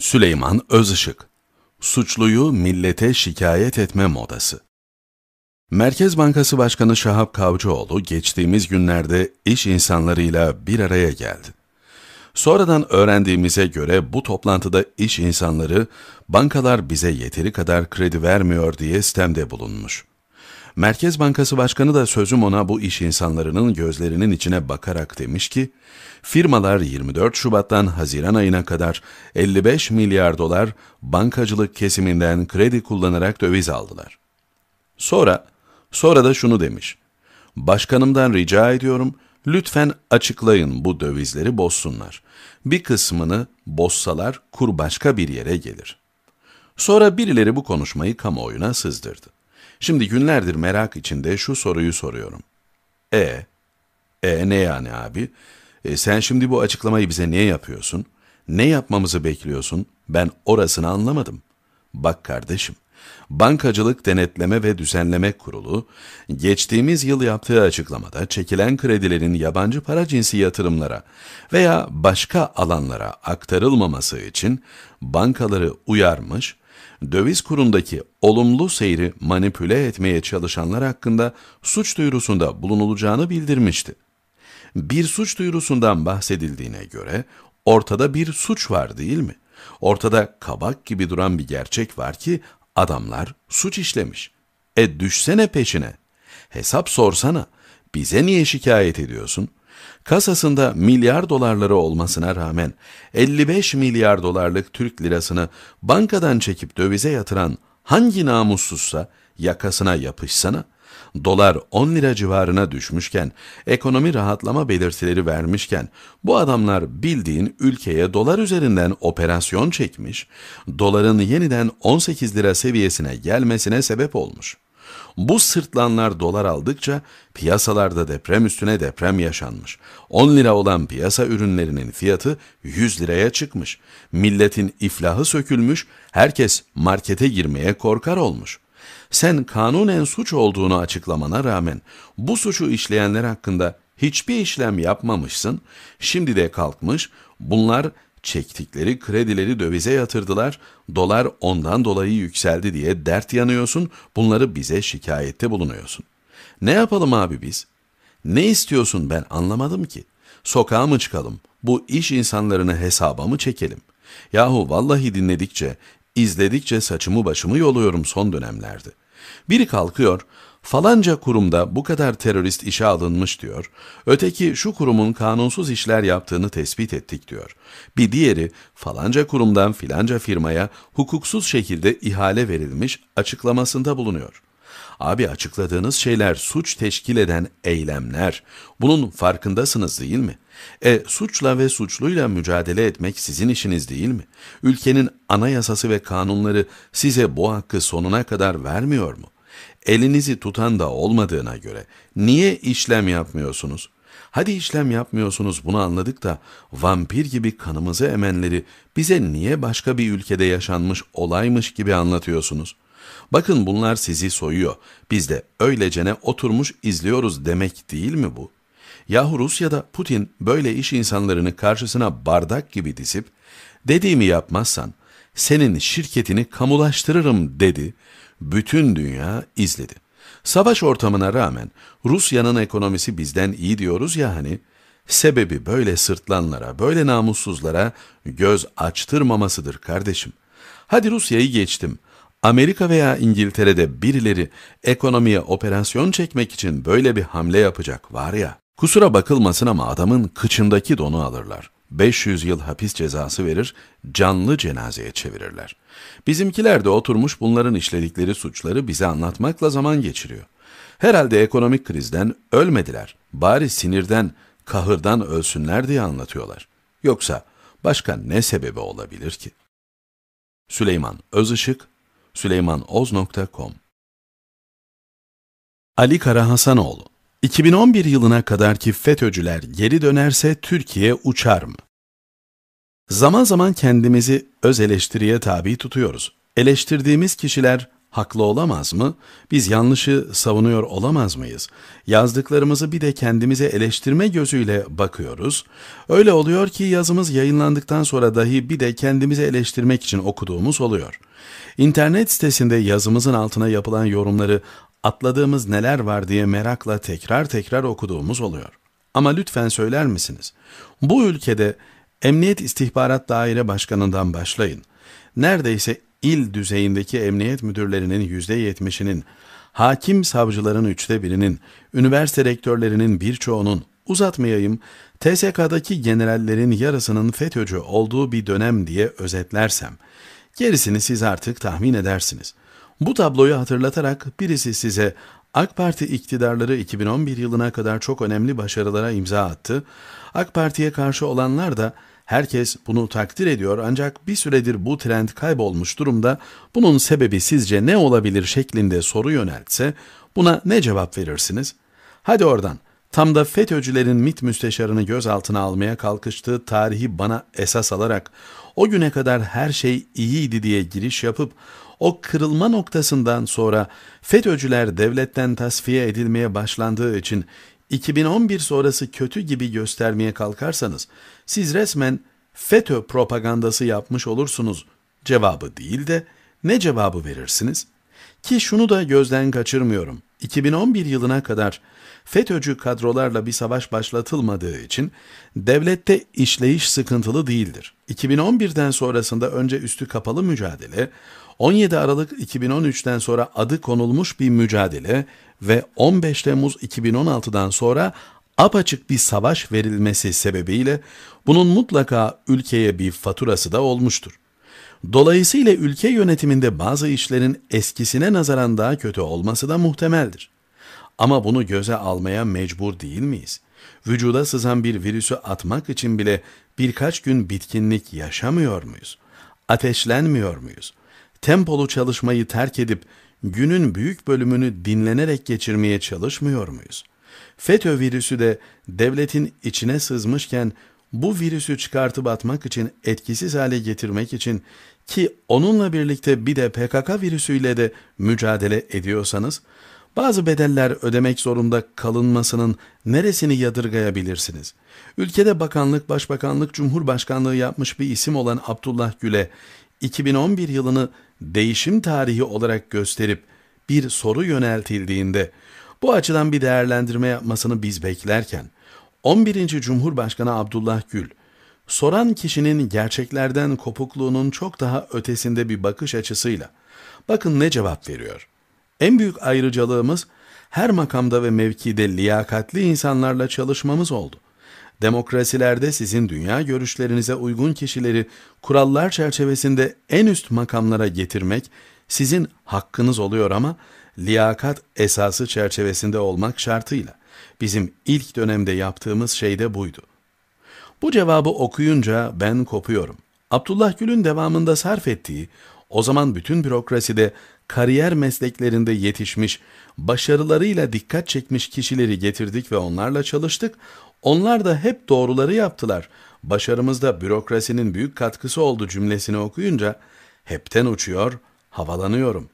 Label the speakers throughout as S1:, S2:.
S1: Süleyman Özışık Suçluyu millete şikayet etme modası Merkez Bankası Başkanı Şahap Kavcıoğlu geçtiğimiz günlerde iş insanlarıyla bir araya geldi. Sonradan öğrendiğimize göre bu toplantıda iş insanları bankalar bize yeteri kadar kredi vermiyor diye sistemde bulunmuş. Merkez Bankası Başkanı da sözüm ona bu iş insanlarının gözlerinin içine bakarak demiş ki, firmalar 24 Şubat'tan Haziran ayına kadar 55 milyar dolar bankacılık kesiminden kredi kullanarak döviz aldılar. Sonra, sonra da şunu demiş, başkanımdan rica ediyorum, lütfen açıklayın bu dövizleri bozsunlar. Bir kısmını bozsalar kur başka bir yere gelir. Sonra birileri bu konuşmayı kamuoyuna sızdırdı. Şimdi günlerdir merak içinde şu soruyu soruyorum. E, e ne yani abi? E, sen şimdi bu açıklamayı bize niye yapıyorsun? Ne yapmamızı bekliyorsun? Ben orasını anlamadım. Bak kardeşim, Bankacılık Denetleme ve Düzenleme Kurulu, geçtiğimiz yıl yaptığı açıklamada çekilen kredilerin yabancı para cinsi yatırımlara veya başka alanlara aktarılmaması için bankaları uyarmış döviz kurundaki olumlu seyri manipüle etmeye çalışanlar hakkında suç duyurusunda bulunulacağını bildirmişti. Bir suç duyurusundan bahsedildiğine göre ortada bir suç var değil mi? Ortada kabak gibi duran bir gerçek var ki adamlar suç işlemiş. E düşsene peşine. Hesap sorsana. Bize niye şikayet ediyorsun? Kasasında milyar dolarları olmasına rağmen 55 milyar dolarlık Türk lirasını bankadan çekip dövize yatıran hangi namussuzsa yakasına yapışsana, dolar 10 lira civarına düşmüşken, ekonomi rahatlama belirtileri vermişken, bu adamlar bildiğin ülkeye dolar üzerinden operasyon çekmiş, doların yeniden 18 lira seviyesine gelmesine sebep olmuş.'' Bu sırtlanlar dolar aldıkça piyasalarda deprem üstüne deprem yaşanmış. 10 lira olan piyasa ürünlerinin fiyatı 100 liraya çıkmış. Milletin iflahı sökülmüş, herkes markete girmeye korkar olmuş.'' sen kanunen suç olduğunu açıklamana rağmen bu suçu işleyenler hakkında hiçbir işlem yapmamışsın, şimdi de kalkmış bunlar çektikleri kredileri dövize yatırdılar, dolar ondan dolayı yükseldi diye dert yanıyorsun, bunları bize şikayette bulunuyorsun. Ne yapalım abi biz? Ne istiyorsun ben anlamadım ki. Sokağa mı çıkalım, bu iş insanlarını hesaba mı çekelim? Yahu vallahi dinledikçe, izledikçe saçımı başımı yoluyorum son dönemlerde. Biri kalkıyor, Falanca kurumda bu kadar terörist işe alınmış diyor. Öteki şu kurumun kanunsuz işler yaptığını tespit ettik diyor. Bir diğeri falanca kurumdan filanca firmaya hukuksuz şekilde ihale verilmiş açıklamasında bulunuyor. Abi açıkladığınız şeyler suç teşkil eden eylemler. Bunun farkındasınız değil mi? E suçla ve suçluyla mücadele etmek sizin işiniz değil mi? Ülkenin anayasası ve kanunları size bu hakkı sonuna kadar vermiyor mu? elinizi tutan da olmadığına göre niye işlem yapmıyorsunuz? Hadi işlem yapmıyorsunuz bunu anladık da vampir gibi kanımızı emenleri bize niye başka bir ülkede yaşanmış olaymış gibi anlatıyorsunuz? Bakın bunlar sizi soyuyor. Biz de öylecene oturmuş izliyoruz demek değil mi bu? Yahu Rusya'da Putin böyle iş insanlarını karşısına bardak gibi dizip dediğimi yapmazsan senin şirketini kamulaştırırım dedi bütün dünya izledi. Savaş ortamına rağmen Rusya'nın ekonomisi bizden iyi diyoruz ya hani, sebebi böyle sırtlanlara, böyle namussuzlara göz açtırmamasıdır kardeşim. Hadi Rusya'yı geçtim. Amerika veya İngiltere'de birileri ekonomiye operasyon çekmek için böyle bir hamle yapacak var ya, kusura bakılmasın ama adamın kıçındaki donu alırlar. 500 yıl hapis cezası verir, canlı cenazeye çevirirler.'' Bizimkiler de oturmuş bunların işledikleri suçları bize anlatmakla zaman geçiriyor. Herhalde ekonomik krizden ölmediler. Bari sinirden, kahırdan ölsünler diye anlatıyorlar. Yoksa başka ne sebebi olabilir ki? Süleyman Özışık, süleymanoz.com Ali Karahasanoğlu 2011 yılına kadarki FETÖ'cüler geri dönerse Türkiye uçar mı? Zaman zaman kendimizi öz eleştiriye tabi tutuyoruz. Eleştirdiğimiz kişiler haklı olamaz mı? Biz yanlışı savunuyor olamaz mıyız? Yazdıklarımızı bir de kendimize eleştirme gözüyle bakıyoruz. Öyle oluyor ki yazımız yayınlandıktan sonra dahi bir de kendimize eleştirmek için okuduğumuz oluyor. İnternet sitesinde yazımızın altına yapılan yorumları atladığımız neler var diye merakla tekrar tekrar okuduğumuz oluyor. Ama lütfen söyler misiniz? Bu ülkede Emniyet İstihbarat Daire Başkanı'ndan başlayın. Neredeyse il düzeyindeki emniyet müdürlerinin %70'inin, hakim savcıların üçte birinin, üniversite rektörlerinin birçoğunun, uzatmayayım, TSK'daki generallerin yarısının FETÖ'cü olduğu bir dönem diye özetlersem, gerisini siz artık tahmin edersiniz. Bu tabloyu hatırlatarak birisi size AK Parti iktidarları 2011 yılına kadar çok önemli başarılara imza attı. AK Parti'ye karşı olanlar da herkes bunu takdir ediyor ancak bir süredir bu trend kaybolmuş durumda bunun sebebi sizce ne olabilir şeklinde soru yöneltse buna ne cevap verirsiniz? Hadi oradan. Tam da FETÖ'cülerin MİT müsteşarını gözaltına almaya kalkıştığı tarihi bana esas alarak o güne kadar her şey iyiydi diye giriş yapıp o kırılma noktasından sonra FETÖ'cüler devletten tasfiye edilmeye başlandığı için 2011 sonrası kötü gibi göstermeye kalkarsanız siz resmen FETÖ propagandası yapmış olursunuz cevabı değil de ne cevabı verirsiniz? Ki şunu da gözden kaçırmıyorum. 2011 yılına kadar FETÖ'cü kadrolarla bir savaş başlatılmadığı için devlette işleyiş sıkıntılı değildir. 2011'den sonrasında önce üstü kapalı mücadele, 17 Aralık 2013'ten sonra adı konulmuş bir mücadele ve 15 Temmuz 2016'dan sonra apaçık bir savaş verilmesi sebebiyle bunun mutlaka ülkeye bir faturası da olmuştur. Dolayısıyla ülke yönetiminde bazı işlerin eskisine nazaran daha kötü olması da muhtemeldir. Ama bunu göze almaya mecbur değil miyiz? Vücuda sızan bir virüsü atmak için bile birkaç gün bitkinlik yaşamıyor muyuz? Ateşlenmiyor muyuz? tempolu çalışmayı terk edip günün büyük bölümünü dinlenerek geçirmeye çalışmıyor muyuz? FETÖ virüsü de devletin içine sızmışken bu virüsü çıkartıp atmak için etkisiz hale getirmek için ki onunla birlikte bir de PKK virüsüyle de mücadele ediyorsanız bazı bedeller ödemek zorunda kalınmasının neresini yadırgayabilirsiniz? Ülkede bakanlık, başbakanlık, cumhurbaşkanlığı yapmış bir isim olan Abdullah Gül'e 2011 yılını değişim tarihi olarak gösterip bir soru yöneltildiğinde bu açıdan bir değerlendirme yapmasını biz beklerken 11. Cumhurbaşkanı Abdullah Gül soran kişinin gerçeklerden kopukluğunun çok daha ötesinde bir bakış açısıyla bakın ne cevap veriyor. En büyük ayrıcalığımız her makamda ve mevkide liyakatli insanlarla çalışmamız oldu. Demokrasilerde sizin dünya görüşlerinize uygun kişileri kurallar çerçevesinde en üst makamlara getirmek sizin hakkınız oluyor ama liyakat esası çerçevesinde olmak şartıyla. Bizim ilk dönemde yaptığımız şey de buydu. Bu cevabı okuyunca ben kopuyorum. Abdullah Gül'ün devamında sarf ettiği, o zaman bütün bürokraside kariyer mesleklerinde yetişmiş, başarılarıyla dikkat çekmiş kişileri getirdik ve onlarla çalıştık. Onlar da hep doğruları yaptılar. Başarımızda bürokrasinin büyük katkısı oldu cümlesini okuyunca hepten uçuyor, havalanıyorum.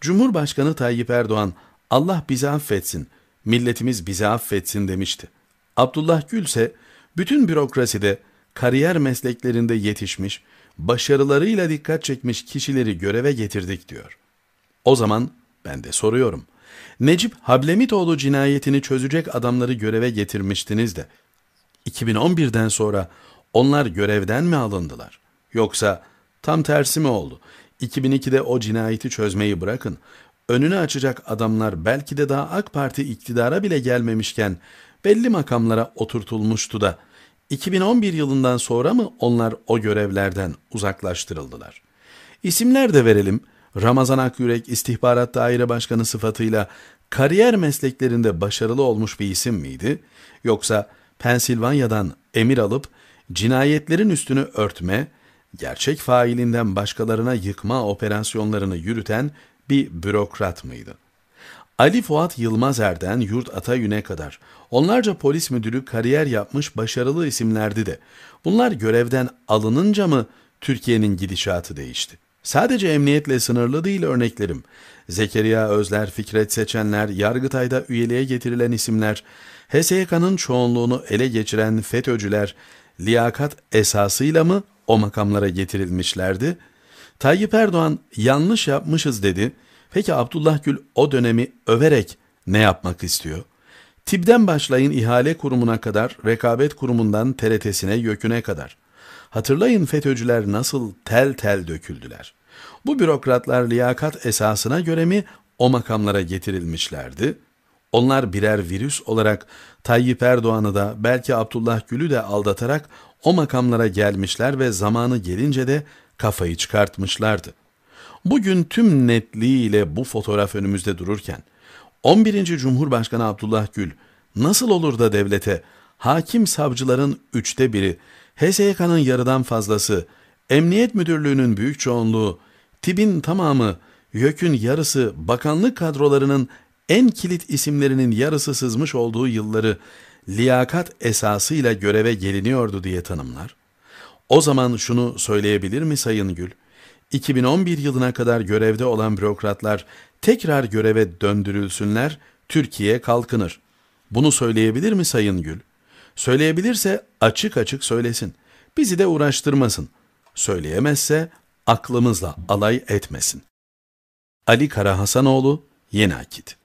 S1: Cumhurbaşkanı Tayyip Erdoğan Allah bizi affetsin, milletimiz bizi affetsin demişti. Abdullah Gül ise bütün bürokraside kariyer mesleklerinde yetişmiş, başarılarıyla dikkat çekmiş kişileri göreve getirdik diyor. O zaman ben de soruyorum. Necip Hablemitoğlu cinayetini çözecek adamları göreve getirmiştiniz de 2011'den sonra onlar görevden mi alındılar? Yoksa tam tersi mi oldu? 2002'de o cinayeti çözmeyi bırakın. Önünü açacak adamlar belki de daha AK Parti iktidara bile gelmemişken belli makamlara oturtulmuştu da 2011 yılından sonra mı onlar o görevlerden uzaklaştırıldılar? İsimler de verelim.'' Ramazan Akyürek İstihbarat Daire Başkanı sıfatıyla kariyer mesleklerinde başarılı olmuş bir isim miydi? Yoksa Pensilvanya'dan emir alıp cinayetlerin üstünü örtme, gerçek failinden başkalarına yıkma operasyonlarını yürüten bir bürokrat mıydı? Ali Fuat Yılmaz Erden Yurt Atayün'e kadar onlarca polis müdürü kariyer yapmış başarılı isimlerdi de bunlar görevden alınınca mı Türkiye'nin gidişatı değişti? Sadece emniyetle sınırlı değil örneklerim. Zekeriya Özler, Fikret Seçenler, Yargıtay'da üyeliğe getirilen isimler, HSYK'nın çoğunluğunu ele geçiren FETÖ'cüler, liyakat esasıyla mı o makamlara getirilmişlerdi? Tayyip Erdoğan yanlış yapmışız dedi. Peki Abdullah Gül o dönemi överek ne yapmak istiyor? TİB'den başlayın ihale kurumuna kadar, rekabet kurumundan TRT'sine, YÖK'üne kadar. Hatırlayın FETÖ'cüler nasıl tel tel döküldüler. Bu bürokratlar liyakat esasına göre mi o makamlara getirilmişlerdi? Onlar birer virüs olarak Tayyip Erdoğan'ı da belki Abdullah Gül'ü de aldatarak o makamlara gelmişler ve zamanı gelince de kafayı çıkartmışlardı. Bugün tüm netliğiyle bu fotoğraf önümüzde dururken 11. Cumhurbaşkanı Abdullah Gül nasıl olur da devlete hakim savcıların üçte biri H.S.K.'nın yarıdan fazlası, Emniyet Müdürlüğü'nün büyük çoğunluğu, TİB'in tamamı, YÖK'ün yarısı, bakanlık kadrolarının en kilit isimlerinin yarısı sızmış olduğu yılları liyakat esasıyla göreve geliniyordu diye tanımlar. O zaman şunu söyleyebilir mi Sayın Gül? 2011 yılına kadar görevde olan bürokratlar tekrar göreve döndürülsünler, Türkiye kalkınır. Bunu söyleyebilir mi Sayın Gül? Söyleyebilirse açık açık söylesin. Bizi de uğraştırmasın. Söyleyemezse aklımızla alay etmesin. Ali Karahasanoğlu, Yeni Akit